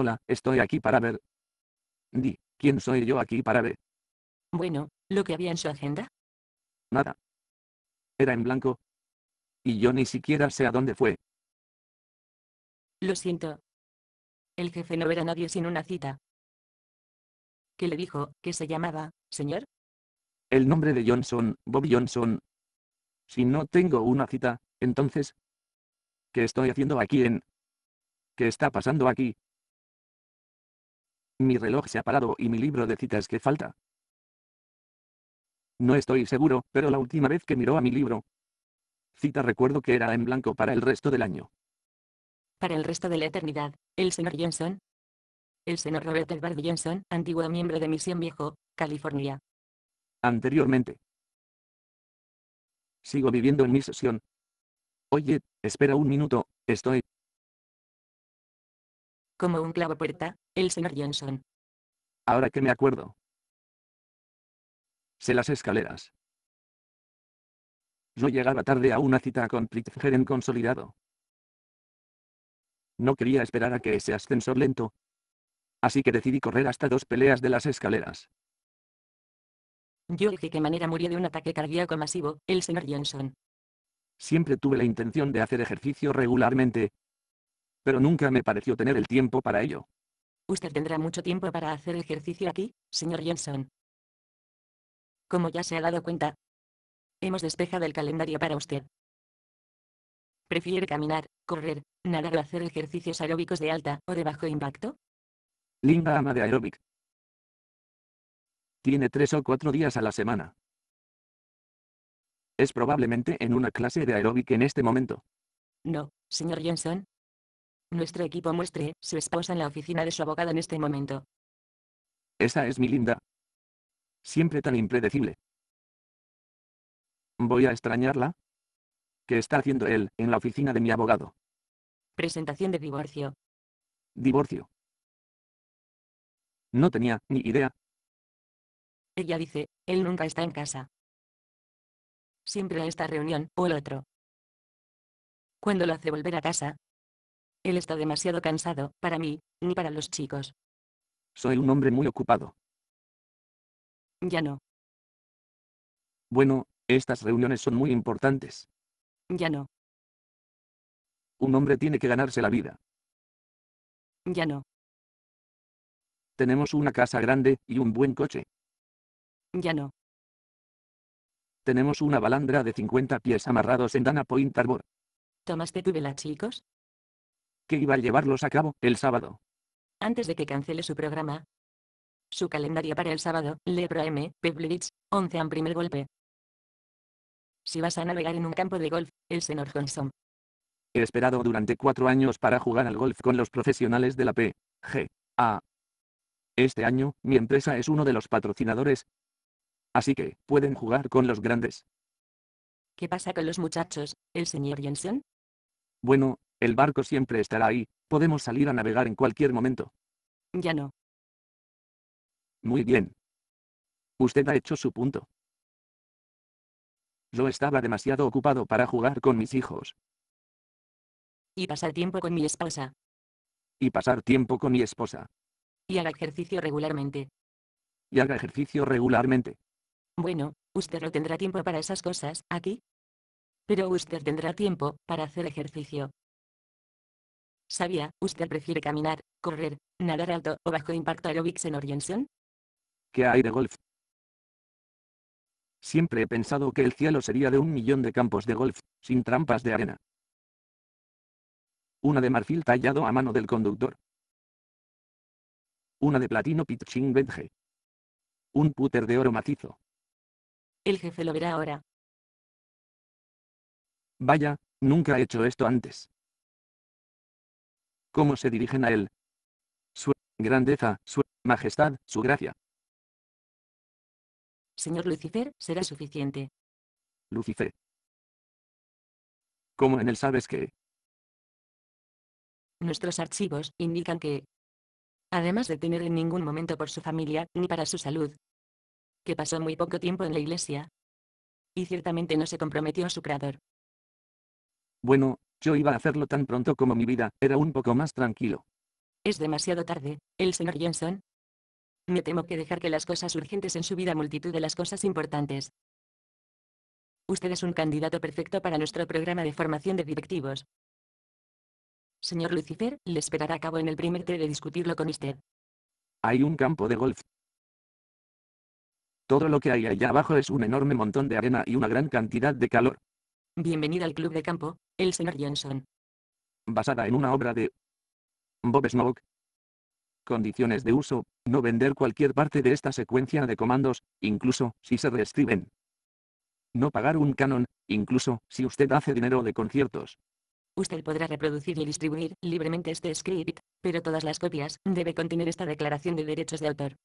Hola, estoy aquí para ver. Di, ¿quién soy yo aquí para ver? Bueno, ¿lo que había en su agenda? Nada. Era en blanco. Y yo ni siquiera sé a dónde fue. Lo siento. El jefe no era a nadie sin una cita. ¿Qué le dijo que se llamaba, señor? El nombre de Johnson, Bob Johnson. Si no tengo una cita, entonces... ¿Qué estoy haciendo aquí en... ¿Qué está pasando aquí? Mi reloj se ha parado y mi libro de citas que falta. No estoy seguro, pero la última vez que miró a mi libro. Cita recuerdo que era en blanco para el resto del año. Para el resto de la eternidad, el señor Johnson. El señor Robert Edward Johnson, antiguo miembro de Misión Viejo, California. Anteriormente. Sigo viviendo en mi sesión. Oye, espera un minuto, estoy, como un clavo puerta, el señor Johnson. Ahora que me acuerdo. Sé las escaleras. Yo llegaba tarde a una cita con en consolidado. No quería esperar a que ese ascensor lento. Así que decidí correr hasta dos peleas de las escaleras. Yo dije que manera murió de un ataque cardíaco masivo, el señor Johnson. Siempre tuve la intención de hacer ejercicio regularmente, pero nunca me pareció tener el tiempo para ello. Usted tendrá mucho tiempo para hacer ejercicio aquí, señor Johnson. Como ya se ha dado cuenta, hemos despejado el calendario para usted. ¿Prefiere caminar, correr, nadar o hacer ejercicios aeróbicos de alta o de bajo impacto? Linda ama de aeróbic. Tiene tres o cuatro días a la semana. Es probablemente en una clase de aeróbic en este momento. No, señor Johnson, nuestro equipo muestre, su esposa en la oficina de su abogado en este momento. Esa es mi linda. Siempre tan impredecible. Voy a extrañarla. ¿Qué está haciendo él, en la oficina de mi abogado? Presentación de divorcio. Divorcio. No tenía, ni idea. Ella dice, él nunca está en casa. Siempre en esta reunión, o el otro. Cuando lo hace volver a casa, él está demasiado cansado, para mí, ni para los chicos. Soy un hombre muy ocupado. Ya no. Bueno, estas reuniones son muy importantes. Ya no. Un hombre tiene que ganarse la vida. Ya no. Tenemos una casa grande y un buen coche. Ya no. Tenemos una balandra de 50 pies amarrados en Dana Point Arbor. ¿Tomaste tu vela, chicos? que iba a llevarlos a cabo el sábado. Antes de que cancele su programa, su calendario para el sábado, Lepro M, Peblitz, 11 primer golpe. Si vas a navegar en un campo de golf, el señor Johnson. He esperado durante cuatro años para jugar al golf con los profesionales de la P.G.A. Este año, mi empresa es uno de los patrocinadores. Así que, pueden jugar con los grandes. ¿Qué pasa con los muchachos, el señor Johnson? Bueno, el barco siempre estará ahí, podemos salir a navegar en cualquier momento. Ya no. Muy bien. Usted ha hecho su punto. Yo estaba demasiado ocupado para jugar con mis hijos. Y pasar tiempo con mi esposa. Y pasar tiempo con mi esposa. Y haga ejercicio regularmente. Y haga ejercicio regularmente. Bueno, usted no tendrá tiempo para esas cosas, aquí. Pero usted tendrá tiempo para hacer ejercicio. ¿Sabía usted prefiere caminar, correr, nadar alto o bajo impacto aerobics en orientación? ¿Qué hay de golf? Siempre he pensado que el cielo sería de un millón de campos de golf, sin trampas de arena. Una de marfil tallado a mano del conductor. Una de platino pitching wedge. Un puter de oro matizo. El jefe lo verá ahora. Vaya, nunca he hecho esto antes cómo se dirigen a Él. Su grandeza, su majestad, su gracia. Señor Lucifer, será suficiente. Lucifer. ¿Cómo en Él sabes que? Nuestros archivos indican que, además de tener en ningún momento por su familia, ni para su salud, que pasó muy poco tiempo en la iglesia, y ciertamente no se comprometió a su creador. Bueno, yo iba a hacerlo tan pronto como mi vida, era un poco más tranquilo. Es demasiado tarde, el señor Johnson. Me temo que dejar que las cosas urgentes en su vida multitud de las cosas importantes. Usted es un candidato perfecto para nuestro programa de formación de directivos. Señor Lucifer, le esperará a cabo en el primer té de discutirlo con usted. Hay un campo de golf. Todo lo que hay allá abajo es un enorme montón de arena y una gran cantidad de calor. Bienvenida al club de campo, el señor Johnson. Basada en una obra de Bob Snook. Condiciones de uso, no vender cualquier parte de esta secuencia de comandos, incluso si se reescriben. No pagar un canon, incluso si usted hace dinero de conciertos. Usted podrá reproducir y distribuir libremente este script, pero todas las copias debe contener esta declaración de derechos de autor.